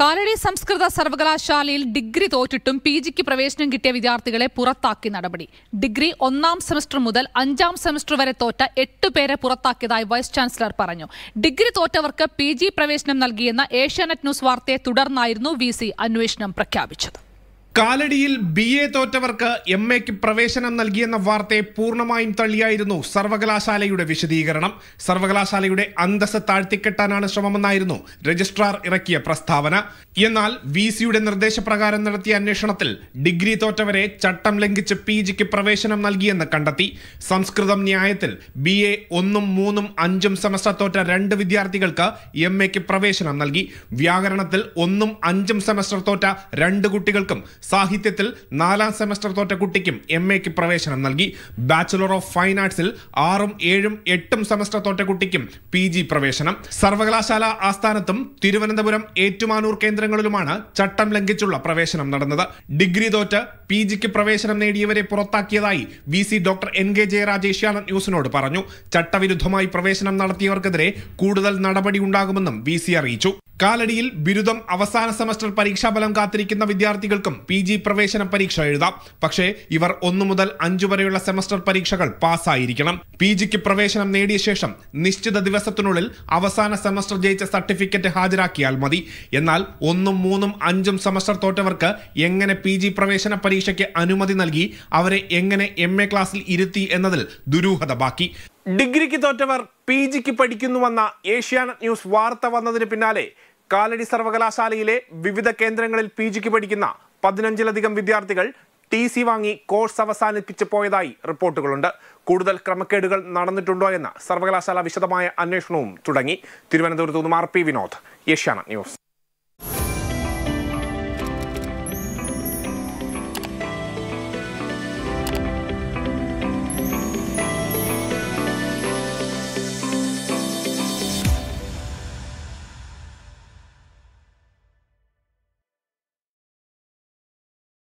കാലടി സംസ്കൃത സർവകലാശാലയിൽ degree തോറ്റിട്ടും P ജിക്ക് പ്രവേശനം കിട്ടിയ വിദ്യാർത്ഥികളെ പുറത്താക്കി നടപടി ഡിഗ്രി ഒന്നാം സെമസ്റ്റർ മുതൽ അഞ്ചാം സെമസ്റ്റർ വരെ തോറ്റ എട്ട് പേരെ പുറത്താക്കിയതായി വൈസ് ചാൻസലർ പറഞ്ഞു ഡിഗ്രി തോറ്റവർക്ക് പി പ്രവേശനം നൽകിയെന്ന ഏഷ്യാനെറ്റ് ന്യൂസ് വാർത്തയെ തുടർന്നായിരുന്നു വി അന്വേഷണം പ്രഖ്യാപിച്ചത് കാലടിയിൽ ബി എ തോറ്റവർക്ക് എം എക്ക് പ്രവേശനം നൽകിയെന്ന വാർത്തയെ പൂർണ്ണമായും തള്ളിയായിരുന്നു സർവകലാശാലയുടെ വിശദീകരണം സർവകലാശാലയുടെ അന്തസ് താഴ്ത്തിക്കെട്ടാനാണ് ശ്രമമെന്നായിരുന്നു രജിസ്ട്രാർ ഇറക്കിയ പ്രസ്താവന എന്നാൽ വി സിയുടെ നിർദ്ദേശപ്രകാരം നടത്തിയ അന്വേഷണത്തിൽ ഡിഗ്രി തോറ്റവരെ ചട്ടം ലംഘിച്ച് പി ജിക്ക് പ്രവേശനം നൽകിയെന്ന് കണ്ടെത്തി സംസ്കൃതം ന്യായത്തിൽ ബി എ ഒന്നും മൂന്നും അഞ്ചും സെമസ്റ്റർ തോറ്റ രണ്ട് വിദ്യാർത്ഥികൾക്ക് എം എക്ക് പ്രവേശനം നൽകി വ്യാകരണത്തിൽ ഒന്നും അഞ്ചും സെമസ്റ്റർ തോറ്റ രണ്ട് കുട്ടികൾക്കും സാഹിത്യത്തിൽ നാലാം സെമസ്റ്റർ തോറ്റ കുട്ടിക്കും എം എക്ക് പ്രവേശനം നൽകി ബാച്ചുലർ ഓഫ് ഫൈൻ ആർട്സിൽ ആറും ഏഴും എട്ടും സെമസ്റ്റർ തോറ്റ കുട്ടിക്കും പി ജി പ്രവേശനം സർവകലാശാല ആസ്ഥാനത്തും തിരുവനന്തപുരം ഏറ്റുമാനൂർ കേന്ദ്രങ്ങളിലുമാണ് ചട്ടം ലംഘിച്ചുള്ള പ്രവേശനം നടന്നത് ഡിഗ്രി തോറ്റ് പി ജിക്ക് പ്രവേശനം നേടിയവരെ പുറത്താക്കിയതായി V C doctor N K Jayarajesh ന്യൂസിനോട് പറഞ്ഞു ചട്ടവിരുദ്ധമായി പ്രവേശനം നടത്തിയവർക്കെതിരെ കൂടുതൽ നടപടി ഉണ്ടാകുമെന്നും വി സി അറിയിച്ചു കാലടിയിൽ ബിരുദം അവസാന സെമസ്റ്റർ പരീക്ഷാഫലം കാത്തിരിക്കുന്ന വിദ്യാർത്ഥികൾക്കും പി ജി പ്രവേശന പരീക്ഷ എഴുതാം പക്ഷേ ഇവർ ഒന്നു മുതൽ അഞ്ചു വരെയുള്ള സെമസ്റ്റർ പരീക്ഷകൾ പാസ്സായിരിക്കണം പി ജിക്ക് പ്രവേശനം നേടിയ ശേഷം നിശ്ചിത ദിവസത്തിനുള്ളിൽ അവസാന സെമസ്റ്റർ ജയിച്ച സർട്ടിഫിക്കറ്റ് ഹാജരാക്കിയാൽ മതി എന്നാൽ ഒന്നും മൂന്നും അഞ്ചും സെമസ്റ്റർ തോറ്റവർക്ക് എങ്ങനെ പി ജി പ്രവേശന പരീക്ഷയ്ക്ക് അനുമതി നൽകി അവരെ എങ്ങനെ എം എ ക്ലാസ്സിൽ ഇരുത്തി എന്നതിൽ ദുരൂഹത ബാക്കി ഡിഗ്രിക്ക് തോറ്റവർ പി ജിക്ക് പഠിക്കുന്നുവെന്ന ഏഷ്യാനെറ്റ് ന്യൂസ് വാർത്ത വന്നതിന് പിന്നാലെ കാലടി സർവകലാശാലയിലെ വിവിധ കേന്ദ്രങ്ങളിൽ പി ജിക്ക് പഠിക്കുന്ന പതിനഞ്ചിലധികം വിദ്യാർത്ഥികൾ ടി സി വാങ്ങി കോഴ്സ് അവസാനിപ്പിച്ചു പോയതായി റിപ്പോർട്ടുകളുണ്ട് കൂടുതൽ ക്രമക്കേടുകൾ നടന്നിട്ടുണ്ടോ എന്ന സർവകലാശാല വിശദമായ അന്വേഷണവും തുടങ്ങി തിരുവനന്തപുരത്ത് നിന്നും R P Vinod Asianet news